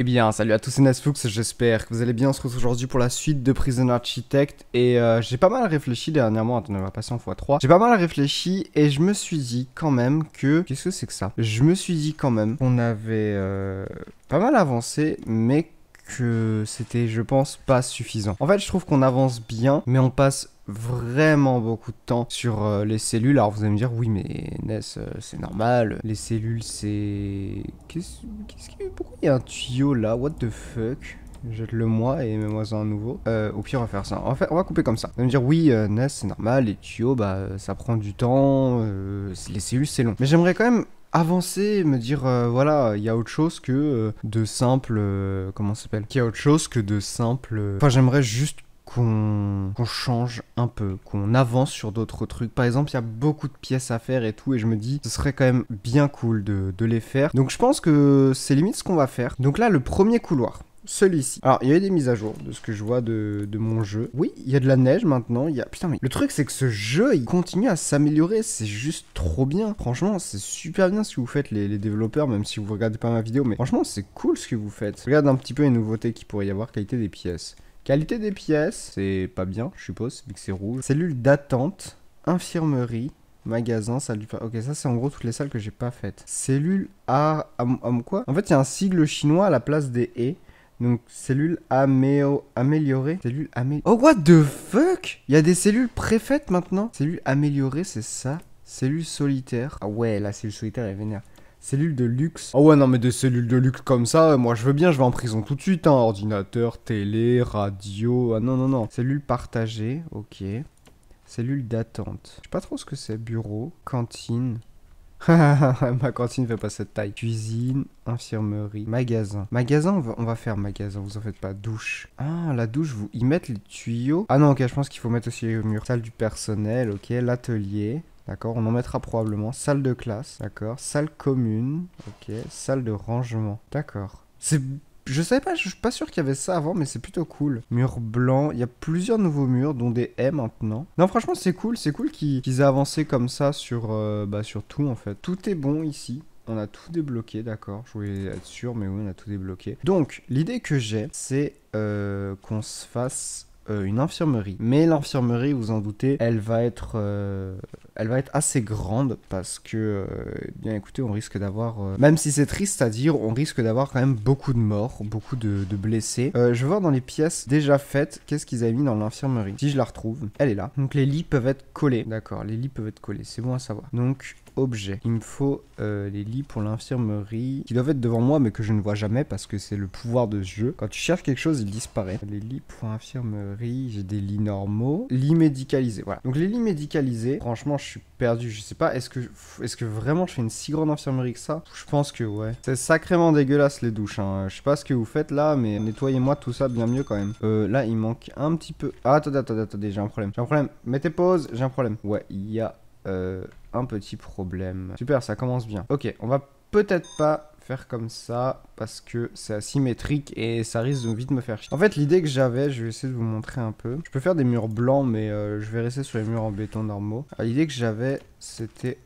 Eh bien, salut à tous, c'est Nesfux, j'espère que vous allez bien. On se retrouve aujourd'hui pour la suite de Prison Architect. Et euh, j'ai pas mal réfléchi dernièrement, attendez, on va passer en x3. J'ai pas mal réfléchi et je me suis dit quand même que... Qu'est-ce que c'est que ça Je me suis dit quand même qu'on avait euh, pas mal avancé, mais que c'était, je pense, pas suffisant. En fait, je trouve qu'on avance bien, mais on passe vraiment beaucoup de temps sur euh, les cellules. Alors vous allez me dire, oui, mais Ness, euh, c'est normal. Les cellules, c'est. Qu'est-ce qu'il y a Pourquoi il y a un tuyau là What the fuck Jette-le moi et mets-moi un nouveau. Euh, au pire, on va faire ça. On va, couper comme ça. On va me dire, oui, euh, Ness, c'est normal, les tuyaux, bah, euh, ça prend du temps, les cellules, c'est long. Mais j'aimerais quand même avancer, me dire voilà, il y a autre chose que de simple comment ça s'appelle Qu'il y a autre chose que de simples Enfin, j'aimerais juste qu'on change un peu, qu'on avance sur d'autres trucs. Par exemple, il y a beaucoup de pièces à faire et tout, et je me dis, ce serait quand même bien cool de les faire. Donc je pense que c'est limite ce qu'on va faire. Donc là, le premier couloir celui-ci. Alors, il y a eu des mises à jour de ce que je vois de, mon jeu. Oui, il y a de la neige maintenant. Il y a... Putain, mais le truc, c'est que ce jeu, il continue à s'améliorer. C'est juste trop bien. Franchement, c'est super bien ce que vous faites les, développeurs, même si vous regardez pas ma vidéo. Mais franchement, c'est cool ce que vous faites. Regarde un petit peu les nouveautés qu'il pourrait y avoir, qualité des pièces. Qualité des pièces, c'est pas bien, je suppose, vu que c'est rouge. Cellule d'attente, infirmerie, magasin, salle du Ok, ça c'est en gros toutes les salles que j'ai pas faites. Cellule A... quoi En fait, il y a un sigle chinois à la place des « et ». Donc, cellule améo... améliorées. cellule Oh, what the fuck Il y a des cellules préfaites maintenant Cellules améliorées, c'est ça cellule solitaire Ah ouais, la cellule solitaire est vénère. cellule de luxe. Oh ouais, non, mais des cellules de luxe comme ça, euh, moi je veux bien, je vais en prison tout de suite. Hein. Ordinateur, télé, radio. Ah non, non, non. cellule partagée ok. cellule d'attente. Je sais pas trop ce que c'est. Bureau, cantine. Ma cantine fait pas cette taille. Cuisine, infirmerie, magasin. Magasin, on va, faire magasin, vous en faites pas. Douche. Ah, la douche, vous y mettre les tuyaux. Ah non, ok, je pense qu'il faut mettre aussi les murs. Salle du personnel, ok. L'atelier. D'accord, on en mettra probablement. Salle de classe, d'accord. Salle commune, ok. Salle de rangement, d'accord. C'est je savais pas, je suis pas sûr qu'il y avait ça avant, mais c'est plutôt cool. Mur blanc, il y a plusieurs nouveaux murs, dont des haies maintenant. Non, franchement, c'est cool, c'est cool qu'ils aient avancé comme ça sur, euh, bah, sur tout en fait. Tout est bon ici. On a tout débloqué, d'accord. Je voulais être sûr, mais oui, on a tout débloqué. Donc, l'idée que j'ai, c'est euh, qu'on se fasse euh, une infirmerie. Mais l'infirmerie, vous en doutez, elle va être, euh, elle va être assez grande parce que, euh, bien écoutez, on risque d'avoir, même si c'est triste à dire, on risque d'avoir quand même beaucoup de morts, beaucoup de, de blessés. je vais voir dans les pièces déjà faites, qu'est-ce qu'ils avaient mis dans l'infirmerie. Si je la retrouve, elle est là. Donc les lits peuvent être collés. D'accord, les lits peuvent être collés, c'est bon à savoir. Donc objet. Il me faut euh, les lits pour l'infirmerie qui doivent être devant moi mais que je ne vois jamais parce que c'est le pouvoir de ce jeu. Quand tu cherches quelque chose, il disparaît. Les lits pour l'infirmerie. j'ai des lits normaux, lits médicalisés. Voilà. Donc les lits médicalisés, franchement, je suis perdu. Je sais pas, est-ce que, est que vraiment je fais une si grande infirmerie que ça Je pense que ouais. C'est sacrément dégueulasse les douches. Hein. Je sais pas ce que vous faites là, mais nettoyez-moi tout ça bien mieux quand même. Euh, là, il manque un petit peu. Ah, attendez, attendez, attendez, j'ai un problème. J'ai un problème. Mettez pause, j'ai un problème. Ouais, il y a euh, un petit problème. Super, ça commence bien. Ok, on va peut-être pas faire comme ça parce que c'est asymétrique et ça risque de vite me faire chier. En fait, l'idée que j'avais, je vais essayer de vous montrer un peu. Je peux faire des murs blancs, mais euh, je vais rester sur les murs en béton normaux. Ah, l'idée que j'avais, c'était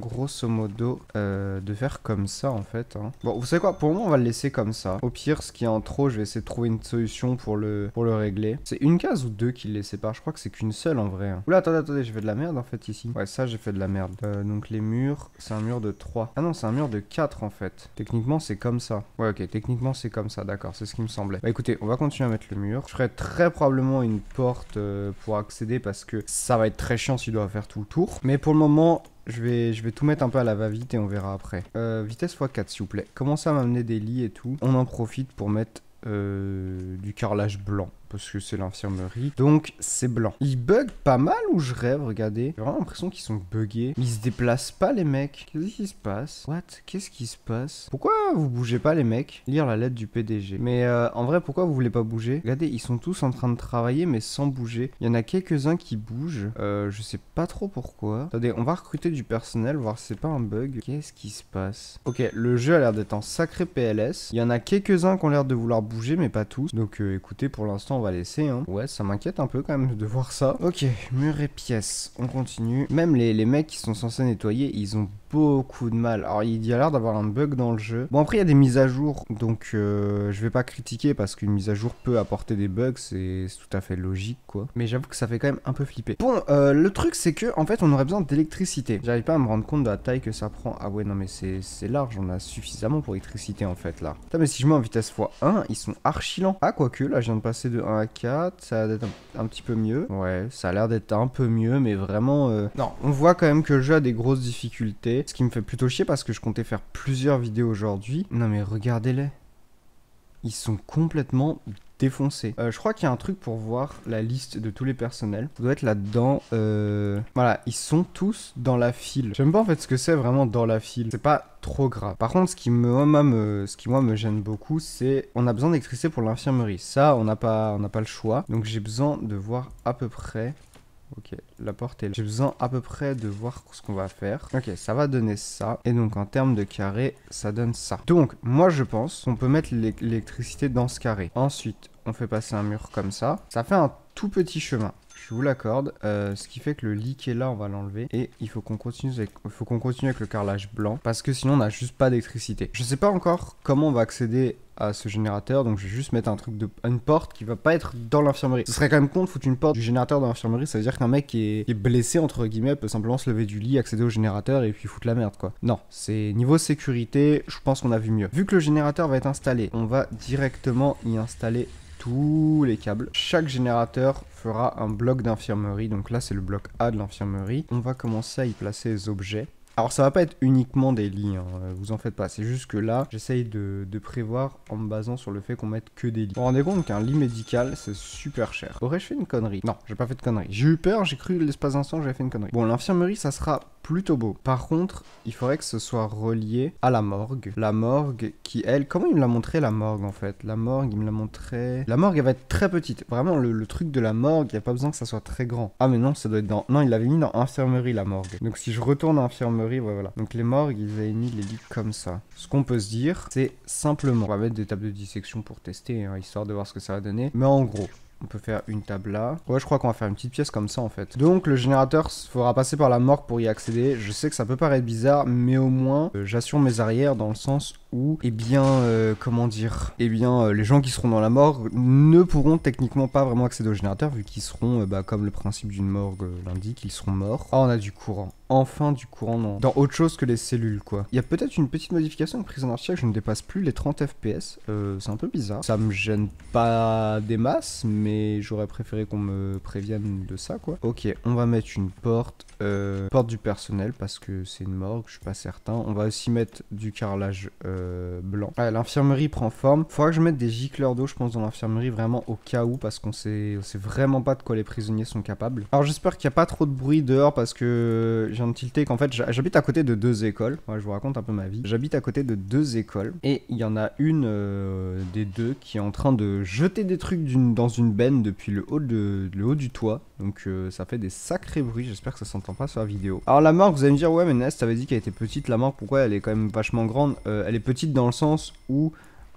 grosso modo euh, de faire comme ça en fait. Hein. Bon, vous savez quoi Pour le moment, on va le laisser comme ça. Au pire, ce qui est en trop, je vais essayer de trouver une solution pour le, pour le régler. C'est une case ou deux qui les séparent. Je crois que c'est qu'une seule en vrai. Hein. Oula, attendez, attendez, j'ai fait de la merde en fait ici. Ouais, ça, j'ai fait de la merde. Euh, donc les murs, c'est un mur de 3. Ah non, c'est un mur de 4 en fait. Techniquement, c'est comme ça. Ouais, ok, techniquement, c'est comme ça, d'accord, c'est ce qui me semblait. Bah écoutez, on va continuer à mettre le mur. Je ferai très probablement une porte euh, pour accéder parce que ça va être très chiant s'il doit faire tout le tour. Mais pour le moment, je vais, tout mettre un peu à la va-vite et on verra après. Euh, vitesse x4 s'il vous plaît. Commencez à m'amener des lits et tout. On en profite pour mettre euh, du carrelage blanc parce que c'est l'infirmerie. Donc c'est blanc. Ils bug pas mal ou je rêve, regardez. J'ai vraiment l'impression qu'ils sont buggés. Ils se déplacent pas les mecs. Qu'est-ce qui se passe What Qu'est-ce qui se passe Pourquoi vous bougez pas les mecs Lire la lettre du PDG. Mais euh, en vrai, pourquoi vous voulez pas bouger Regardez, ils sont tous en train de travailler mais sans bouger. Il y en a quelques-uns qui bougent. Euh, je sais pas trop pourquoi. Attendez, on va recruter du personnel, voir si c'est pas un bug. Qu'est-ce qui se passe Ok, le jeu a l'air d'être en sacré PLS. Il y en a quelques-uns qui ont l'air de vouloir bouger mais pas tous. Donc euh, écoutez, pour l'instant, va laisser. Hein. Ouais, ça m'inquiète un peu quand même de voir ça. Ok, mur et pièces, on continue. Même les, mecs qui sont censés nettoyer, ils ont beaucoup de mal. Alors il y a l'air d'avoir un bug dans le jeu. Bon après il y a des mises à jour, donc euh, je vais pas critiquer parce qu'une mise à jour peut apporter des bugs, c'est tout à fait logique quoi. Mais j'avoue que ça fait quand même un peu flipper. Bon, euh, le truc c'est que en fait on aurait besoin d'électricité. J'arrive pas à me rendre compte de la taille que ça prend. Ah ouais non mais c'est large, on a suffisamment pour électricité en fait là. Putain mais si je mets en vitesse x1, ils sont archi lents. Ah quoique là je viens de passer de 1 à 4, ça a d'être un, petit peu mieux. Ouais, ça a l'air d'être un peu mieux, mais vraiment... Euh, non, on voit quand même que le jeu a des grosses difficultés, ce qui me fait plutôt chier parce que je comptais faire plusieurs vidéos aujourd'hui. Non mais regardez-les. Ils sont complètement défoncer. Euh, je crois qu'il y a un truc pour voir la liste de tous les personnels. Ça doit être là-dedans. Euh, voilà, ils sont tous dans la file. J'aime pas en fait ce que c'est vraiment dans la file. C'est pas trop grave. Par contre, ce qui me, moi, me, ce qui moi me gêne beaucoup, c'est on a besoin d'électricité pour l'infirmerie. Ça, on n'a pas, on n'a pas le choix. Donc j'ai besoin de voir à peu près Ok, la porte est là. J'ai besoin à peu près de voir ce qu'on va faire. Ok, ça va donner ça. Et donc, en termes de carré, ça donne ça. Donc, moi, je pense qu'on peut mettre l'électricité dans ce carré. Ensuite, on fait passer un mur comme ça. Ça fait un tout petit chemin. Je vous l'accorde. Euh, ce qui fait que le lit qui est là, on va l'enlever. Et il faut qu'on continue, avec... continue avec le carrelage blanc. Parce que sinon, on n'a juste pas d'électricité. Je ne sais pas encore comment on va accéder à ce générateur. Donc je vais juste mettre un truc de une porte qui va pas être dans l'infirmerie. Ce serait quand même con de foutre une porte du générateur dans l'infirmerie. Ça veut dire qu'un mec qui est... blessé entre guillemets peut simplement se lever du lit, accéder au générateur et puis foutre la merde quoi. Non, c'est niveau sécurité, je pense qu'on a vu mieux. Vu que le générateur va être installé, on va directement y installer tous les câbles. Chaque générateur fera un bloc d'infirmerie. Donc là, c'est le bloc A de l'infirmerie. On va commencer à y placer les objets. Alors ça va pas être uniquement des lits, hein. euh, vous en faites pas, c'est juste que là j'essaye de, prévoir en me basant sur le fait qu'on mette que des lits. Vous vous rendez compte qu'un lit médical c'est super cher. Aurais-je fait une connerie Non, j'ai pas fait de connerie. J'ai eu peur, j'ai cru l'espace instant, j'avais fait une connerie. Bon l'infirmerie ça sera plutôt beau. Par contre, il faudrait que ce soit relié à la morgue. La morgue qui, elle, comment il me l'a montré la morgue en fait La morgue, il me l'a montré. La morgue, elle va être très petite. Vraiment, le, truc de la morgue, il n'y a pas besoin que ça soit très grand. Ah, mais non, ça doit être dans. Non, il l'avait mis dans infirmerie la morgue. Donc si je retourne à infirmerie, voilà. Donc les morgues, ils avaient mis les lits comme ça. Ce qu'on peut se dire, c'est simplement. On va mettre des tables de dissection pour tester, hein, histoire de voir ce que ça va donner. Mais en gros, on peut faire une table là. Ouais, je crois qu'on va faire une petite pièce comme ça en fait. Donc le générateur fera passer par la morgue pour y accéder. Je sais que ça peut paraître bizarre, mais au moins euh, j'assure mes arrières dans le sens où, eh bien, euh, comment dire, eh bien, euh, les gens qui seront dans la morgue ne pourront techniquement pas vraiment accéder au générateur vu qu'ils seront, bah, comme le principe d'une morgue l'indique, ils seront morts. Ah, on a du courant enfin du courant non, dans autre chose que les cellules quoi. Il y a peut-être une petite modification de prison en je ne dépasse plus les 30 fps, euh, c'est un peu bizarre. Ça me gêne pas des masses, mais j'aurais préféré qu'on me prévienne de ça quoi. Ok, on va mettre une porte, euh, porte du personnel parce que c'est une morgue, je suis pas certain. On va aussi mettre du carrelage euh, blanc. l'infirmerie prend forme. Faudra que je mette des gicleurs d'eau je pense dans l'infirmerie vraiment au cas où parce qu'on sait, on sait vraiment pas de quoi les prisonniers sont capables. Alors j'espère qu'il n'y a pas trop de bruit dehors parce que qu'en fait j'habite à côté de deux écoles. je vous raconte un peu ma vie. J'habite à côté de deux écoles et il y en a une euh, des deux qui est en train de jeter des trucs dans une benne depuis le haut, de, haut du toit. Donc euh, ça fait des sacrés bruits. J'espère que ça s'entend pas sur la vidéo. Alors la mort, vous allez me dire ouais mais Nest t'avais dit qu'elle était petite la mort Pourquoi elle est quand même vachement grande euh, Elle est petite dans le sens où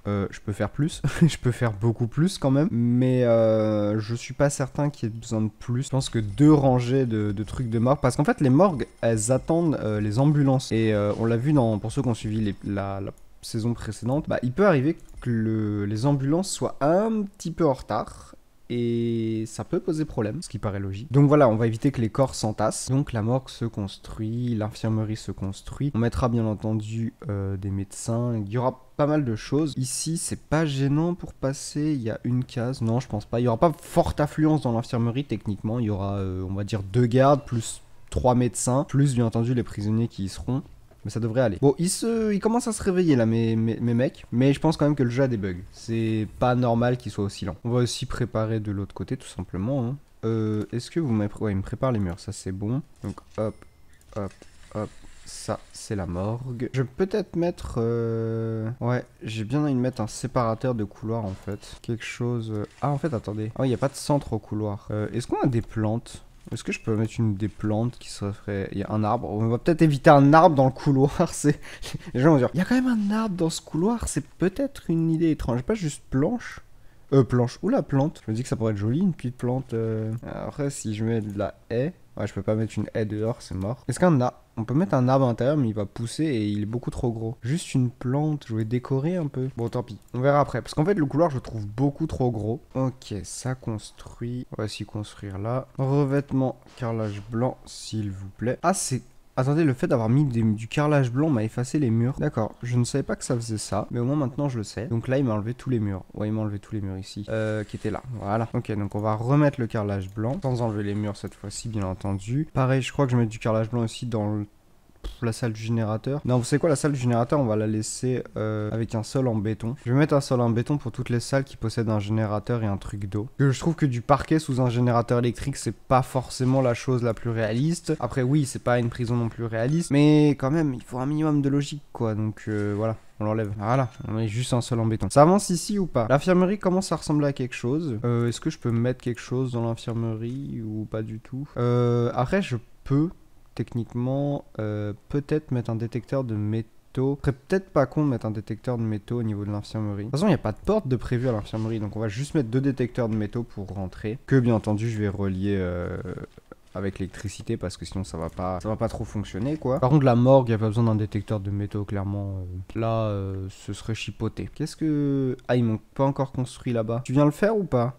euh, je peux faire plus, je peux faire beaucoup plus quand même, mais euh, je suis pas certain qu'il y ait besoin de plus. Je pense que deux rangées de, trucs de morgue, parce qu'en fait les morgues, elles attendent euh, les ambulances. Et euh, on l'a vu dans, pour ceux qui ont suivi la, saison précédente, bah, il peut arriver que les ambulances soient un petit peu en retard et ça peut poser problème, ce qui paraît logique. Donc voilà, on va éviter que les corps s'entassent. Donc la morgue se construit, l'infirmerie se construit. On mettra bien entendu euh, des médecins. Il y aura pas mal de choses. Ici, c'est pas gênant pour passer. Il y a une case. Non, je pense pas. Il y aura pas forte affluence dans l'infirmerie techniquement. Il y aura, euh, on va dire, deux gardes plus trois médecins, plus bien entendu les prisonniers qui y seront mais ça devrait aller. Bon, il se, il commence à se réveiller là, mes, mes, mecs, mais je pense quand même que le jeu a des bugs. C'est pas normal qu'il soit aussi lent. On va aussi préparer de l'autre côté, tout simplement. Hein. Euh, est-ce que vous me ouais, il me prépare les murs, ça c'est bon. Donc hop, hop, hop. Ça, c'est la morgue. Je vais peut-être mettre... Euh, ouais, j'ai bien envie de mettre un séparateur de couloir, en fait. Quelque chose... Euh, ah, en fait, attendez. Oh, il n'y a pas de centre au couloir. Est-ce qu'on a des plantes est-ce que je peux mettre une des plantes qui serait... Il y a un arbre. On va peut-être éviter un arbre dans le couloir. C'est... Les gens vont dire, il y a quand même un arbre dans ce couloir. C'est peut-être une idée étrange. Pas juste planche. Euh, planche. Ou la plante. Je me dis que ça pourrait être joli, une petite plante. Euh. Après, si je mets de la haie... Ouais, je peux pas mettre une haie dehors, c'est mort. Est-ce qu'un a On peut mettre un arbre à l'intérieur, mais il va pousser et il est beaucoup trop gros. Juste une plante, je vais décorer un peu. Bon, tant pis, on verra après. Parce qu'en fait, le couloir, je trouve beaucoup trop gros. Ok, ça construit. On va s'y construire là. Revêtement carrelage blanc, s'il vous plaît. Ah, c'est Attendez, le fait d'avoir mis du carrelage blanc m'a effacé les murs. D'accord, je ne savais pas que ça faisait ça, mais au moins maintenant je le sais. Donc là, il m'a enlevé tous les murs. Ouais, il m'a enlevé tous les murs ici, euh, qui étaient là. Voilà. Ok, donc on va remettre le carrelage blanc, sans enlever les murs cette fois-ci, bien entendu. Pareil, je crois que je mets du carrelage blanc aussi dans le la salle du générateur. Non, vous savez quoi, la salle du générateur, on va la laisser euh, avec un sol en béton. Je vais mettre un sol en béton pour toutes les salles qui possèdent un générateur et un truc d'eau. Je trouve que du parquet sous un générateur électrique, c'est pas forcément la chose la plus réaliste. Après, oui, c'est pas une prison non plus réaliste, mais quand même, il faut un minimum de logique, quoi. Donc euh, voilà. On l'enlève. Ah, voilà, on met juste un sol en béton. Ça avance ici ou pas L'infirmerie comment ça ressemble à quelque chose. Euh, est-ce que je peux mettre quelque chose dans l'infirmerie ou pas du tout Après, je peux techniquement, euh, peut-être mettre un détecteur de métaux. Serait peut-être pas con de mettre un détecteur de métaux au niveau de l'infirmerie. De toute façon, il n'y a pas de porte de prévu à l'infirmerie, donc on va juste mettre deux détecteurs de métaux pour rentrer. Que bien entendu, je vais relier euh, avec l'électricité parce que sinon ça va pas ça va pas trop fonctionner quoi. Par contre la morgue, il a pas besoin d'un détecteur de métaux clairement. Euh, là ce serait chipoté. Qu'est-ce que Ah, ils m'ont pas encore construit là-bas. Tu viens le faire ou pas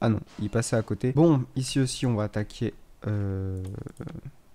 Ah non, il passait à côté. Bon, ici aussi on va attaquer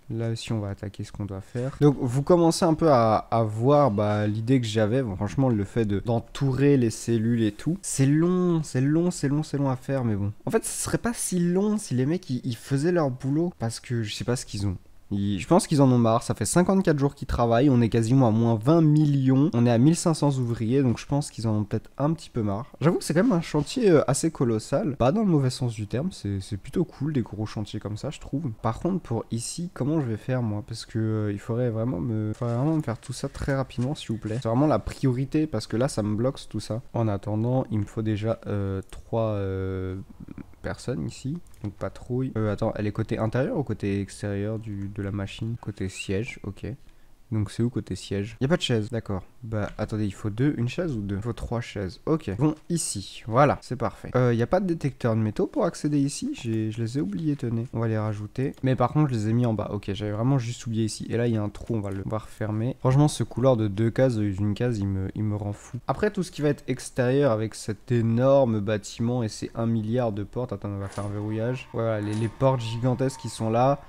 Là aussi, on va attaquer ce qu'on doit faire. Donc, vous commencez un peu à, voir bah, l'idée que j'avais. franchement, le fait d'entourer les cellules et tout. C'est long, c'est long, c'est long, c'est long à faire, mais bon. En fait, ce serait pas si long si les mecs, ils faisaient leur boulot. Parce que je sais pas ce qu'ils ont je pense qu'ils en ont marre, ça fait 54 jours qu'ils travaillent, on est quasiment à moins 20 millions, on est à 1500 ouvriers, donc je pense qu'ils en ont peut-être un petit peu marre. J'avoue que c'est quand même un chantier euh, assez colossal, pas dans le mauvais sens du terme, c'est plutôt cool des gros chantiers comme ça, je trouve. Par contre, pour ici, comment je vais faire moi Parce que euh, il faudrait vraiment, me, vraiment faire tout ça très rapidement, s'il vous plaît. C'est vraiment la priorité, parce que là, ça me bloque tout ça. En attendant, il me faut déjà 3... Euh, personne ici. Donc patrouille. Euh, attends, elle est côté intérieur ou côté extérieur de la machine Côté siège, ok. Donc c'est où côté siège Il a pas de chaise, d'accord. Bah attendez, il faut deux, une chaise ou deux Il faut trois chaises. Ok, bon ici, voilà, c'est parfait. Il euh, y a pas de détecteur de métaux pour accéder ici Je les ai oubliés, tenez. On va les rajouter. Mais par contre, je les ai mis en bas. Ok, j'avais vraiment juste oublié ici. Et là, il y a un trou, on va le voir fermer. Franchement, ce couloir de deux cases, euh, une case, il me, il me rend fou. Après, tout ce qui va être extérieur avec cet énorme bâtiment et ces 1 milliard de portes. Attends, on va faire un verrouillage. Voilà, les portes gigantesques qui sont là.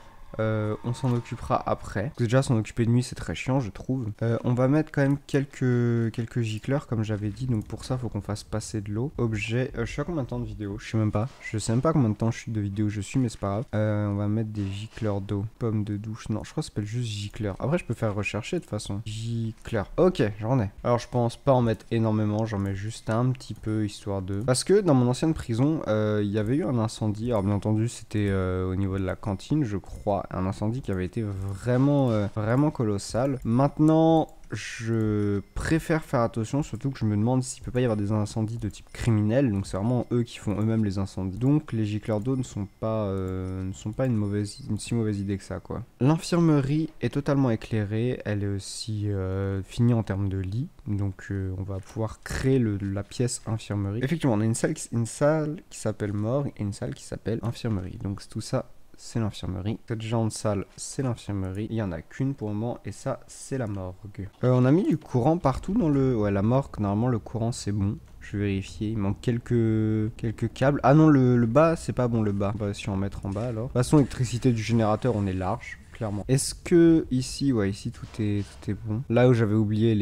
Euh, on s'en occupera après. déjà, s'en occuper de nuit, c'est très chiant, je trouve. Euh, on va mettre quand même quelques, quelques gicleurs, comme j'avais dit. Donc pour ça, faut qu'on fasse passer de l'eau. Objet. Euh, je sais pas combien de temps de vidéo. Je sais même pas. Je sais même pas combien de temps de vidéo je suis, mais c'est pas grave. on va mettre des gicleurs d'eau. Pomme de douche. Non, je crois que ça s'appelle juste gicleur. Après, je peux faire rechercher de toute façon. Gicleur. Ok, j'en ai. Alors je pense pas en mettre énormément. J'en mets juste un petit peu, histoire de. Parce que dans mon ancienne prison, il y avait eu un incendie. Alors bien entendu, c'était au niveau de la cantine, je crois un incendie qui avait été vraiment, euh, vraiment colossal. Maintenant, je préfère faire attention, surtout que je me demande s'il peut pas y avoir des incendies de type criminel, donc c'est vraiment eux qui font eux-mêmes les incendies. Donc les gicleurs d'eau ne sont pas, euh, ne sont pas une, mauvaise, une si mauvaise idée que ça, quoi. L'infirmerie est totalement éclairée, elle est aussi euh, finie en termes de lit, donc on va pouvoir créer le, la pièce infirmerie. Effectivement, on a une salle, une salle qui s'appelle mort et une salle qui s'appelle infirmerie, donc tout ça c'est l'infirmerie. Cette jambe salle, c'est l'infirmerie. Il y en a qu'une pour le moment, et ça, c'est la morgue. Euh, on a mis du courant partout dans le... Ouais, la morgue, normalement, le courant, c'est bon. Je vais vérifier. Il manque quelques, quelques câbles. Ah non, le, bas, c'est pas bon, le bas. On va mettre en bas, alors. De toute façon, électricité du générateur, on est large clairement. Est-ce que ici, ouais, ici tout est, bon. Là où j'avais oublié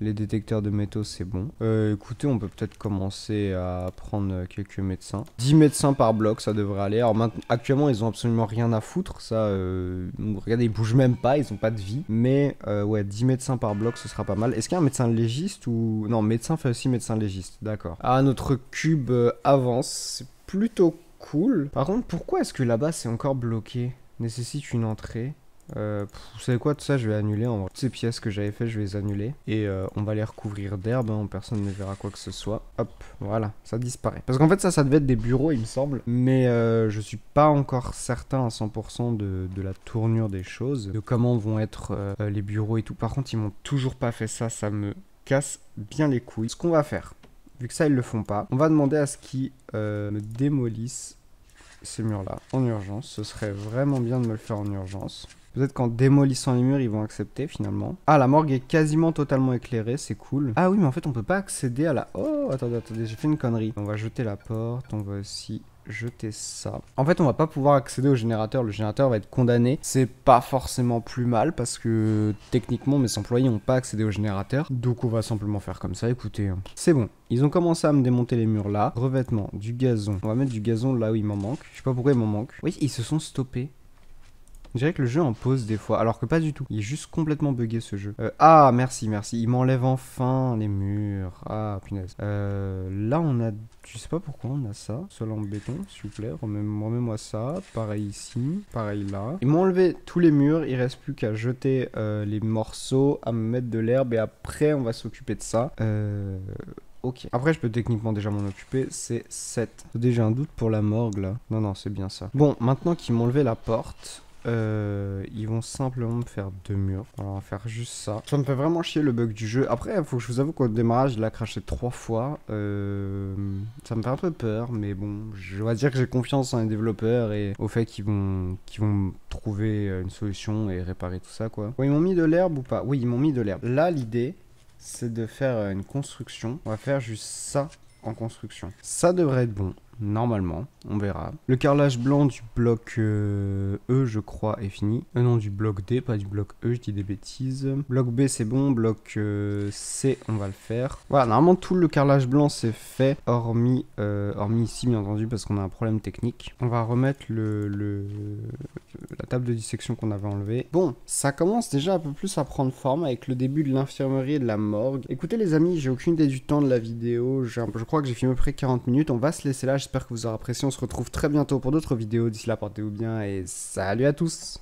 les, détecteurs de métaux, c'est bon. Euh, écoutez, on peut peut-être commencer à prendre quelques médecins. 10 médecins par bloc, ça devrait aller. Alors maintenant, actuellement, ils ont absolument rien à foutre. Ça, euh, regardez, ils bougent même pas, ils ont pas de vie. Mais euh, ouais, 10 médecins par bloc, ce sera pas mal. Est-ce qu'il y a un médecin légiste ou... Non, médecin fait aussi médecin légiste, d'accord. Ah, notre cube avance, c'est plutôt cool. Par contre, pourquoi est-ce que là-bas c'est encore bloqué nécessite une entrée. Euh, vous savez quoi, tout ça je vais annuler en vrai. Ces pièces que j'avais fait, je vais les annuler. Et euh, on va les recouvrir d'herbe, hein, personne ne verra quoi que ce soit. Hop, voilà, ça disparaît. Parce qu'en fait ça, ça devait être des bureaux il me semble. Mais euh, je suis pas encore certain à 100% de, de, la tournure des choses. De comment vont être les bureaux et tout. Par contre ils m'ont toujours pas fait ça, ça me casse bien les couilles. Ce qu'on va faire, vu que ça ils le font pas, on va demander à ce qu'ils me démolissent ces murs-là en urgence. Ce serait vraiment bien de me le faire en urgence. Peut-être qu'en démolissant les murs, ils vont accepter finalement. Ah, la morgue est quasiment totalement éclairée, c'est cool. Ah oui, mais en fait, on peut pas accéder à la... Oh, attendez, attendez, j'ai fait une connerie. On va jeter la porte, on va aussi jeter ça. En fait, on va pas pouvoir accéder au générateur. Le générateur va être condamné. C'est pas forcément plus mal parce que techniquement, mes employés n'ont pas accédé au générateur. Donc, on va simplement faire comme ça. Écoutez, hein. c'est bon. Ils ont commencé à me démonter les murs là. Revêtement, du gazon. On va mettre du gazon là où il m'en manque. Je sais pas pourquoi il m'en manque. Oui, ils se sont stoppés. Je dirais que le jeu en pause des fois, alors que pas du tout. Il est juste complètement buggé ce jeu. Euh, ah, merci, merci. Il m'enlève enfin les murs. Ah, punaise. Euh, là, on a... Je sais pas pourquoi on a ça. Sol en béton, s'il vous plaît. Remets-moi ça. Pareil ici. Pareil là. Ils m'ont enlevé tous les murs. Il reste plus qu'à jeter euh, les morceaux, à me mettre de l'herbe. Et après, on va s'occuper de ça. Ok. Après, je peux techniquement déjà m'en occuper. C'est 7. Déjà un doute pour la morgue, là. Non, non, c'est bien ça. Bon, maintenant qu'ils m'ont enlevé la porte, euh, ils vont simplement me faire deux murs. on va faire juste ça. Ça me fait vraiment chier le bug du jeu. Après, faut que je vous avoue qu'au démarrage, je l'ai craché trois fois. Euh, ça me fait un peu peur, mais bon, je dois dire que j'ai confiance en les développeurs et au fait qu'ils vont, vont trouver euh, une solution et réparer tout ça, quoi. ils m'ont mis de l'herbe ou pas Oui, ils m'ont mis de l'herbe. Là, l'idée, c'est de faire une construction. On va faire juste ça construction. Ça devrait être bon, normalement, on verra. Le carrelage blanc du bloc euh, E, je crois, est fini. Euh, non, du bloc D, pas du bloc E, je dis des bêtises. Bloc B, c'est bon. Bloc euh, C, on va le faire. Voilà, normalement, tout le carrelage blanc, c'est fait, hormis, hormis ici, bien entendu, parce qu'on a un problème technique. On va remettre le, le, la table de dissection qu'on avait enlevée. Bon, ça commence déjà un peu plus à prendre forme avec le début de l'infirmerie et de la morgue. Écoutez les amis, j'ai aucune idée du temps de la vidéo, je crois que j'ai filmé près 40 minutes, on va se laisser là, j'espère que vous aurez apprécié, on se retrouve très bientôt pour d'autres vidéos, d'ici là portez-vous bien et salut à tous